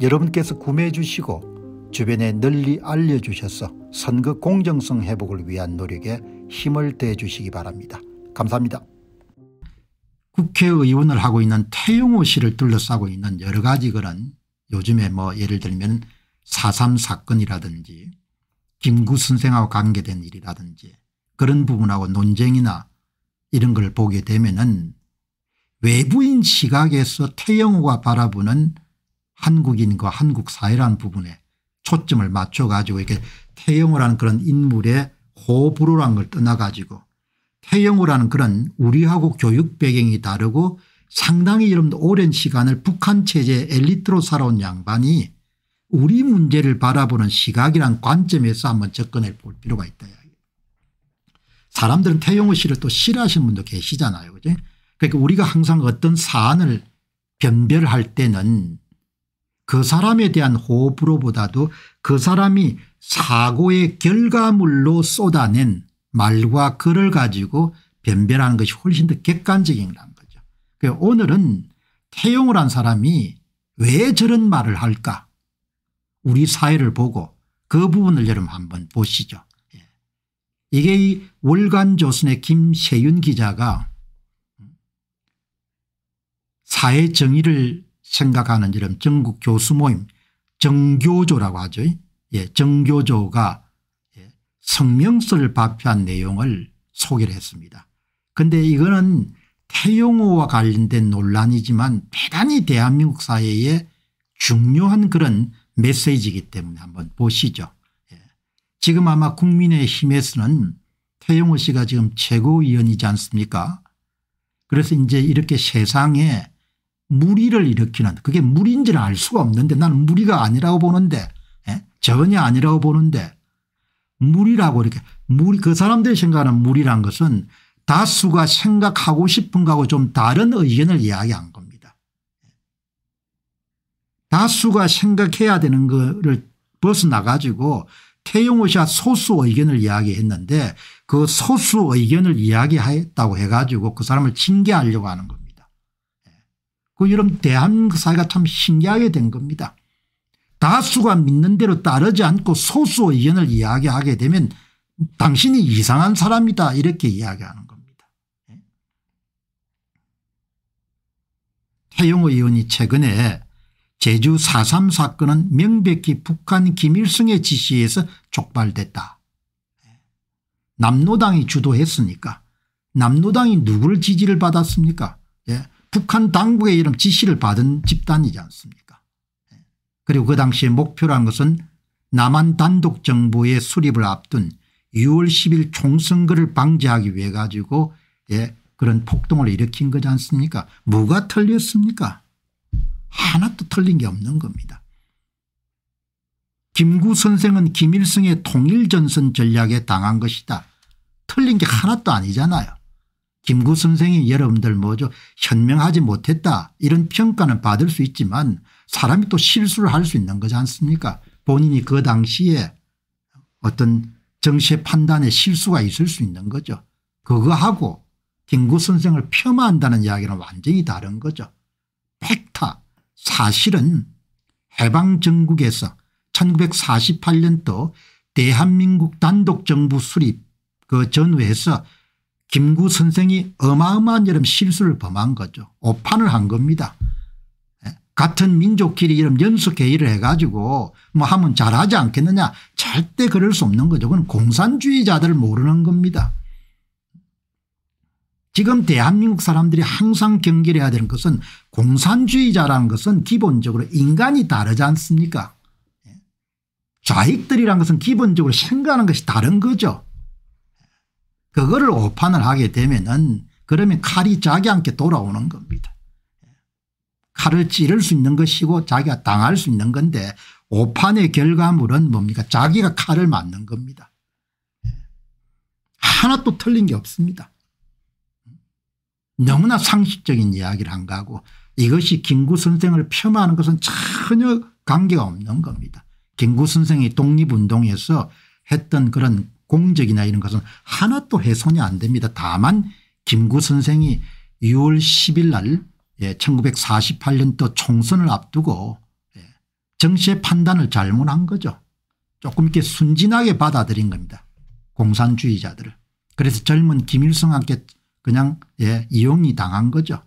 여러분께서 구매해 주시고 주변에 널리 알려주셔서 선거 공정성 회복을 위한 노력에 힘을 대해 주시기 바랍니다. 감사합니다. 국회의원을 하고 있는 태용호 씨를 둘러싸고 있는 여러 가지 그런 요즘에 뭐 예를 들면 4.3 사건이라든지 김구 선생하고 관계된 일이라든지 그런 부분하고 논쟁이나 이런 걸 보게 되면은 외부인 시각에서 태영호가 바라보는 한국인과 한국 사회라는 부분에 초점을 맞춰 가지고 이렇게 태영호라는 그런 인물의 호불호라는걸 떠나 가지고 태영호라는 그런 우리하고 교육 배경이 다르고 상당히 여러분 오랜 시간을 북한 체제 엘리트로 살아온 양반이 우리 문제를 바라보는 시각이란 관점에서 한번 접근해 볼 필요가 있다. 사람들은 태용호 씨를 또 싫어하시는 분도 계시잖아요. 그죠? 그러니까 우리가 항상 어떤 사안을 변별할 때는 그 사람에 대한 호불호보다도 그 사람이 사고의 결과물로 쏟아낸 말과 글을 가지고 변별하는 것이 훨씬 더 객관적인 거죠. 그 오늘은 태용을 한 사람이 왜 저런 말을 할까 우리 사회를 보고 그 부분을 여러분 한번 보시죠. 예. 이게 이 월간조선의 김세윤 기자가 사회 정의를 생각하는 이름 전국 교수 모임 정교조라고 하죠. 예, 정교조가 예, 성명서를 발표한 내용을 소개를 했습니다. 근데 이거는 태용호와 관련된 논란이지만 대단히 대한민국 사회에 중요한 그런 메시지이기 때문에 한번 보시죠. 예. 지금 아마 국민의힘에서는 태용호 씨가 지금 최고위원이지 않습니까 그래서 이제 이렇게 세상에 무리를 일으키는 그게 무리인지는 알 수가 없는데 나는 무리가 아니라고 보는데 예? 전혀 아니라고 보는데 무리라고 이렇게 무리 그 사람들이 생각하는 무리란 것은 다수가 생각하고 싶은 거하고 좀 다른 의견을 이야기한 겁니다. 다수가 생각해야 되는 거를 벗어나 가지고 태용호 씨가 소수 의견을 이야기했는데 그 소수 의견을 이야기했다고 해가지고 그 사람을 징계하려고 하는 겁니다. 그여러 대한민국 사회가 참 신기하게 된 겁니다. 다수가 믿는 대로 따르지 않고 소수의 의견을 이야기하게 되면 당신이 이상한 사람이다 이렇게 이야기하는 겁니다. 예. 태용 의원이 최근에 제주 4.3 사건은 명백히 북한 김일성의 지시에서 촉발됐다. 예. 남노당이 주도했으니까 남노당이 누구를 지지를 받았습니까 북한 당국의 이런 지시를 받은 집단이지 않습니까 예. 그리고 그 당시에 목표란 것은 남한 단독 정부의 수립을 앞둔 6월 10일 총선거를 방지하기 위해 가지고 예, 그런 폭동을 일으킨 거지 않습니까 뭐가 틀렸습니까 하나도 틀린 게 없는 겁니다. 김구 선생은 김일성의 통일전선 전략에 당한 것이다. 틀린 게 하나도 아니잖아요. 김구 선생이 여러분들 뭐죠 현명하지 못했다 이런 평가는 받을 수 있지만 사람이 또 실수를 할 수 있는 거지 않습니까 본인이 그 당시에 어떤 정치의 판단에 실수가 있을 수 있는 거죠. 그거하고 김구 선생을 폄하한다는 이야기는 완전히 다른 거죠. 팩타 사실은 해방정국에서 1948년도 대한민국 단독정부 수립 그 전후에서 김구 선생이 어마어마한 이름 실수를 범한 거죠. 오판을 한 겁니다. 예, 같은 민족끼리 이런 연수회의를 해가지고 뭐 하면 잘하지 않겠느냐 절대 그럴 수 없는 거죠. 그건 공산주의자들 모르는 겁니다. 지금 대한민국 사람들이 항상 경계를 해야 되는 것은 공산주의자라는 것은 기본적으로 인간이 다르지 않습니까 예, 좌익들이라는 것은 기본적으로 생각하는 것이 다른 거죠. 그거를 오판을 하게 되면은 그러면 칼이 자기한테 돌아오는 겁니다. 칼을 찌를 수 있는 것이고 자기가 당할 수 있는 건데 오판의 결과물은 뭡니까 자기가 칼을 맞는 겁니다. 하나도 틀린 게 없습니다. 너무나 상식적인 이야기를 한 거고 이것이 김구 선생을 폄하하는 것은 전혀 관계가 없는 겁니다. 김구 선생이 독립운동에서 했던 그런 공적이나 이런 것은 하나도 훼손이 안 됩니다. 다만 김구 선생이 6월 10일 날 1948년도 예, 총선을 앞두고 예, 정치의 판단을 잘못한 거죠. 조금 이렇게 순진하게 받아들인 겁니다. 공산주의자들을. 그래서 젊은 김일성한테 그냥 예, 이용이 당한 거죠.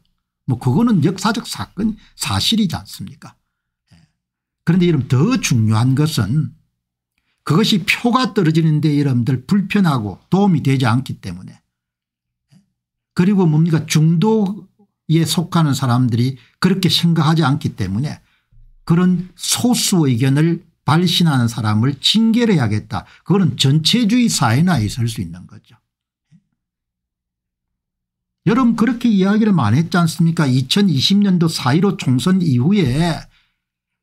뭐 그거는 역사적 사건 사실이지 않습니까. 예. 그런데 이런 더 중요한 것은 그것이 표가 떨어지는데 여러분들 불편하고 도움이 되지 않기 때문에 그리고 뭡니까 중도에 속하는 사람들이 그렇게 생각하지 않기 때문에 그런 소수 의견을 발신하는 사람을 징계해야겠다. 를 그거는 전체주의 사회나 있을 수 있는 거죠. 여러분 그렇게 이야기를 많이 했지 않습니까 2020년도 4.15 총선 이후에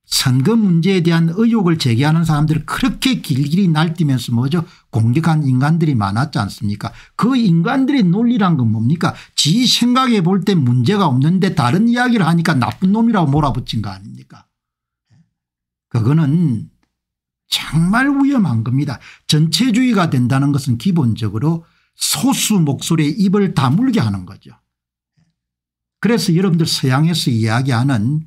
선거 문제에 대한 의혹을 제기하는 사람들이 그렇게 길길이 날뛰면서 뭐죠 공격한 인간들이 많았지 않습니까 그 인간들의 논리란 건 뭡니까 지생각해볼 때 문제가 없는데 다른 이야기를 하니까 나쁜 놈이라고 몰아붙인 거 아닙니까 그거는 정말 위험한 겁니다 전체주의가 된다는 것은 기본적으로 소수 목소리에 입을 다물게 하는 거죠 그래서 여러분들 서양에서 이야기하는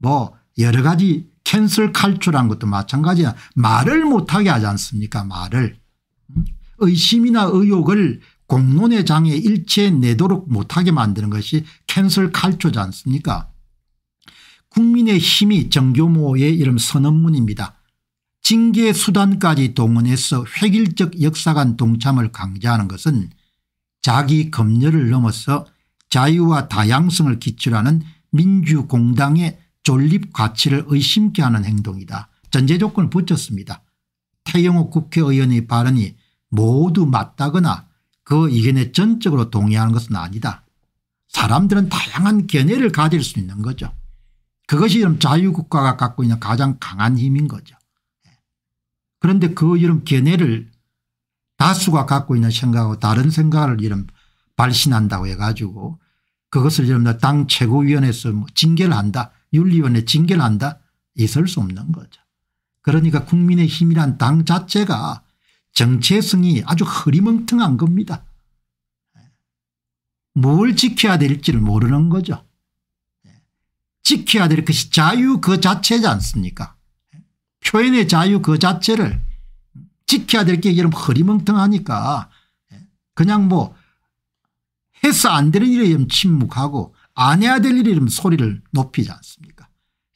뭐 여러 가지 캔슬 칼출한 것도 마찬가지야. 말을 못하게 하지 않습니까 말을. 음? 의심이나 의혹을 공론의 장에 일체 내도록 못하게 만드는 것이 캔슬 칼초지 않습니까 국민의 힘이 정교모의 이름 선언문입니다. 징계 수단까지 동원해서 획일적 역사관 동참을 강제하는 것은 자기 검열을 넘어서 자유와 다양성을 기출하는 민주공당의 존립 가치를 의심케 하는 행동이다. 전제 조건을 붙였습니다. 태영호 국회의원의 발언이 모두 맞다거나 그 의견에 전적으로 동의하는 것은 아니다. 사람들은 다양한 견해를 가질 수 있는 거죠. 그것이 이런 자유국가가 갖고 있는 가장 강한 힘인 거죠. 그런데 그 이런 견해를 다수가 갖고 있는 생각하고 다른 생각을 이런 발신한다고 해가지고 그것을 이런 당 최고위원회에서 뭐 징계를 한다. 윤리위원회 징계를 한다? 있을 수 없는 거죠. 그러니까 국민의힘이란 당 자체가 정체성이 아주 흐리멍텅한 겁니다. 뭘 지켜야 될지를 모르는 거죠. 지켜야 될 것이 자유 그 자체지 않습니까 표현의 자유 그 자체를 지켜야 될 게 이런 허리멍텅하니까 그냥 뭐 해서 안 되는 일에 침묵하고 안 해야 될 일이라면 소리를 높이지 않습니까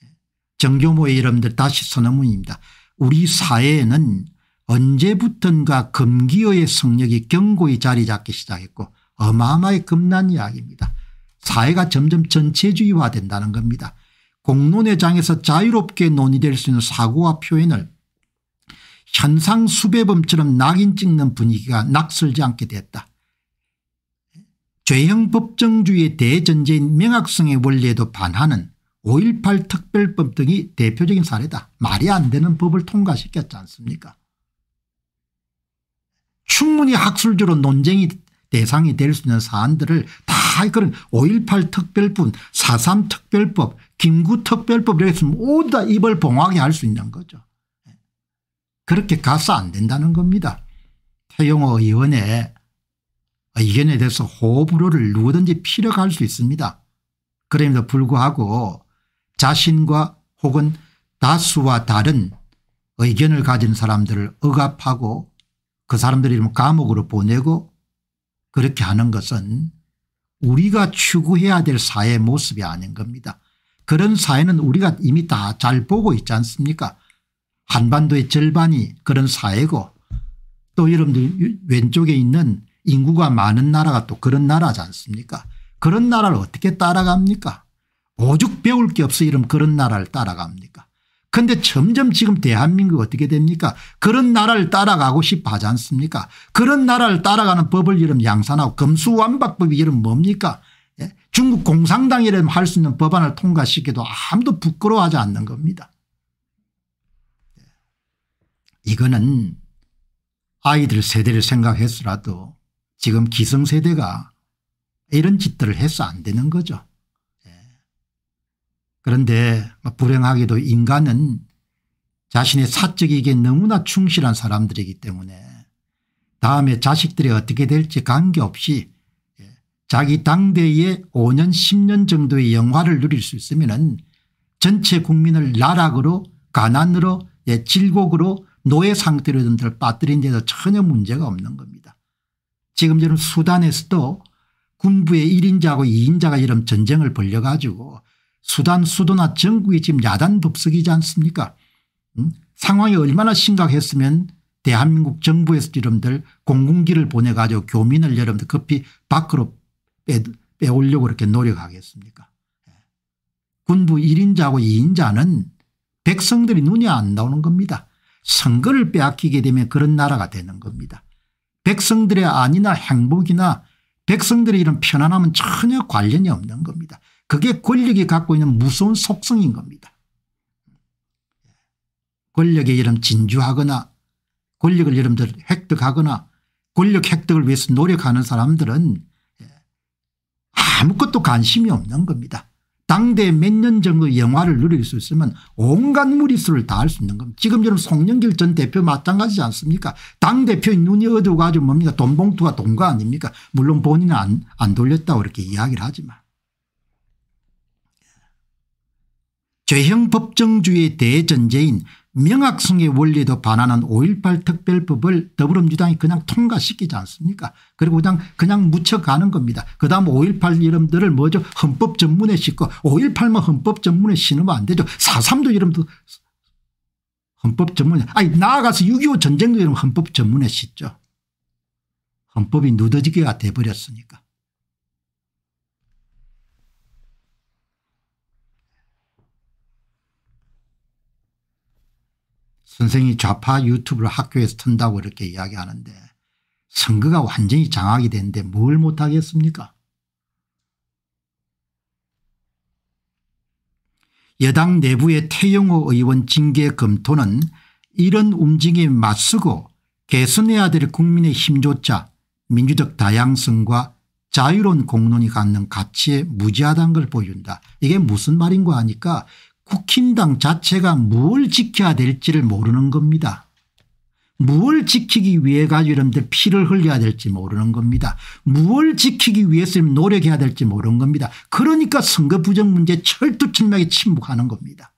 예. 정교모의 이름들 다시 선언문입니다. 우리 사회에는 언제부턴가 금기어의 성력이 경고히 자리 잡기 시작했고 어마어마하게 겁난 이야기입니다. 사회가 점점 전체주의화된다는 겁니다. 공론의 장에서 자유롭게 논의될 수 있는 사고와 표현을 현상 수배범처럼 낙인 찍는 분위기가 낙설지 않게 됐다. 죄형 법정주의의 대전제인 명확성의 원리에도 반하는 5.18 특별법 등이 대표적인 사례다. 말이 안 되는 법을 통과시켰지 않습니까 충분히 학술적으로 논쟁이 대상이 될 수 있는 사안들을 다 그런 5.18 특별법, 4.3 특별법, 김구 특별법 이렇게 해서 모두 다 입을 봉하게 할 수 있는 거죠. 그렇게 가서 안 된다는 겁니다. 태용호 의원의 의견에 아, 대해서 호불호를 누구든지 피력할 수 있습니다. 그럼에도 불구하고 자신과 혹은 다수와 다른 의견을 가진 사람들을 억압하고 그 사람들을 감옥으로 보내고 그렇게 하는 것은 우리가 추구해야 될 사회의 모습이 아닌 겁니다. 그런 사회는 우리가 이미 다 잘 보고 있지 않습니까 한반도의 절반이 그런 사회고 또 여러분들 왼쪽에 있는 인구가 많은 나라가 또 그런 나라지 않습니까 그런 나라를 어떻게 따라갑니까 오죽 배울 게 없어 이러면 그런 나라를 따라갑니까 근데 점점 지금 대한민국 어떻게 됩니까 그런 나라를 따라가고 싶어 하지 않습니까 그런 나라를 따라가는 법을 이름 양산하고 금수완박법이 이름 뭡니까 예? 중국 공산당이라면 할 수 있는 법안을 통과시켜도 아무도 부끄러워하지 않는 겁니다. 예. 이거는 아이들 세대를 생각해서라도 지금 기성세대가 이런 짓들을 해서 안 되는 거죠. 예. 그런데 불행하게도 인간은 자신의 사적이기에 너무나 충실한 사람들이기 때문에 다음에 자식들이 어떻게 될지 관계없이 예, 자기 당대에 5년 10년 정도의 영화를 누릴 수 있으면 전체 국민을 나락으로 가난으로 예, 질곡으로 노예 상태로 빠뜨린 데도 전혀 문제가 없는 겁니다. 지금 저는 수단에서도 군부의 1인자하고 2인자가 이런 전쟁을 벌려가지고 수단 수도나 전국이 지금 야단 법석이지 않습니까 음? 상황이 얼마나 심각했으면 대한민국 정부에서 여러분들 공군기를 보내가지고 교민을 여러분들 급히 밖으로 빼, 빼오려고 그렇게 노력하겠습니까 예. 군부 1인자하고 2인자는 백성들이 눈이 안 나오는 겁니다. 선거를 빼앗기게 되면 그런 나라가 되는 겁니다. 백성들의 안이나 행복이나 백성들의 이런 편안함은 전혀 관련이 없는 겁니다. 그게 권력이 갖고 있는 무서운 속성인 겁니다. 권력에 이름 진주하거나 권력을 여러분들 획득하거나 권력 획득을 위해서 노력하는 사람들은 아무것도 관심이 없는 겁니다. 당대 몇 년 정도 영화를 누릴 수 있으면 온갖 무리수를 다 할 수 있는 겁니다. 지금처럼 송영길 전 대표 마찬가지지 않습니까 당 대표의 눈이 어두워가지고 뭡니까 돈봉투가 돈거 아닙니까 물론 본인은 안, 안 돌렸다고 이렇게 이야기를 하지만 죄형 법정주의 대전제인 명확성의 원리에도 반하는 5.18 특별법을 더불어민주당이 그냥 통과시키지 않습니까 그리고 그냥 그냥 묻혀가는 겁니다. 그다음 5.18 이름들을 뭐죠 헌법 전문에 싣고 5.18만 뭐 헌법 전문에 신으면 안 되죠. 4.3도 이름도 헌법 전문에 아니 나아가서 6.25 전쟁도 이름 헌법 전문에 싣죠. 헌법이 누더지기가 돼버렸으니까. 선생이 좌파 유튜브를 학교에서 튼다고 이렇게 이야기하는데 선거가 완전히 장악이 됐는데 뭘 못하겠습니까 여당 내부의 태영호 의원 징계 검토는 이런 움직임에 맞서고 개선해야 될 국민의 힘조차 민주적 다양성과 자유로운 공론이 갖는 가치에 무지하다는 걸 보여준다. 이게 무슨 말인가 하니까 국힘당 자체가 뭘 지켜야 될지를 모르는 겁니다. 무엇을 지키기 위해 가지고 여러분들 피를 흘려야 될지 모르는 겁니다. 무엇을 지키기 위해서 노력해야 될지 모르는 겁니다. 그러니까 선거 부정 문제 철두철미하게 침묵하는 겁니다.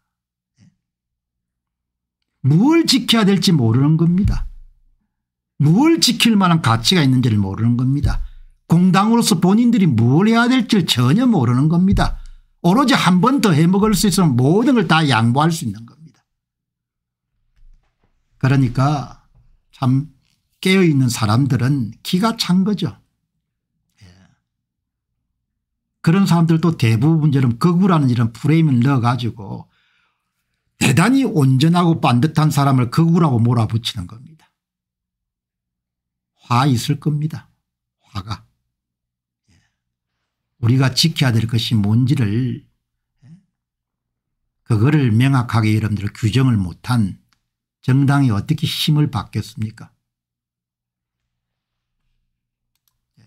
무엇을 지켜야 될지 모르는 겁니다. 무엇을 지킬 만한 가치가 있는지를 모르는 겁니다. 공당으로서 본인들이 뭘 해야 될지를 전혀 모르는 겁니다. 오로지 한 번 더 해먹을 수 있으면 모든 걸 다 양보할 수 있는 겁니다. 그러니까 참 깨어있는 사람들은 기가 찬 거죠. 예. 그런 사람들도 대부분처럼 거구라는 이런 프레임을 넣어가지고 대단히 온전하고 반듯한 사람을 거구라고 몰아붙이는 겁니다. 화 있을 겁니다. 화가. 우리가 지켜야 될 것이 뭔지를 예? 그거를 명확하게 여러분들 규정을 못한 정당이 어떻게 힘을 받겠습니까 예.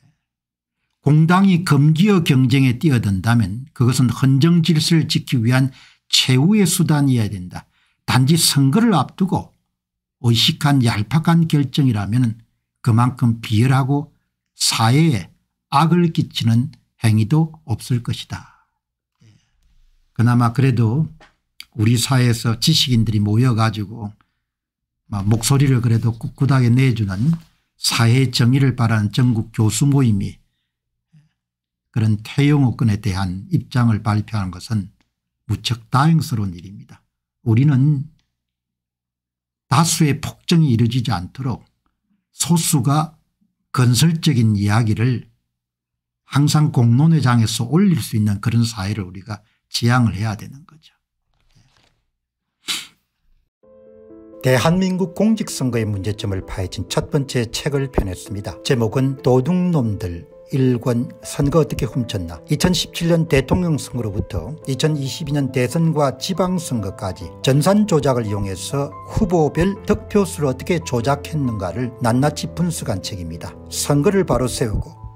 공당이 금기어 경쟁에 뛰어든다면 그것은 헌정 질서를 지키기 위한 최후의 수단이어야 된다. 단지 선거를 앞두고 의식한 얄팍한 결정이라면 그만큼 비열하고 사회에 악을 끼치는 행위도 없을 것이다. 예. 그나마 그래도 우리 사회에서 지식인들이 모여가지고 목소리를 그래도 꿋꿋하게 내주는 사회 정의를 바라는 전국 교수 모임이 그런 태용호권에 대한 입장을 발표하는 것은 무척 다행스러운 일입니다. 우리는 다수의 폭정이 이루어지지 않도록 소수가 건설적인 이야기를 항상 공론의장에서 올릴 수 있는 그런 사회를 우리가 지향을 해야 되는 거죠. 네. 대한민국 공직선거의 문제점을 파헤친 첫 번째 책을 펴냈습니다. 제목은 도둑놈들 일권 선거 어떻게 훔쳤나 2017년 대통령 선거로부터 2022년 대선과 지방선거까지 전산 조작을 이용해서 후보별 득표수를 어떻게 조작했는가를 낱낱이 분석한 책입니다. 선거를 바로 세우고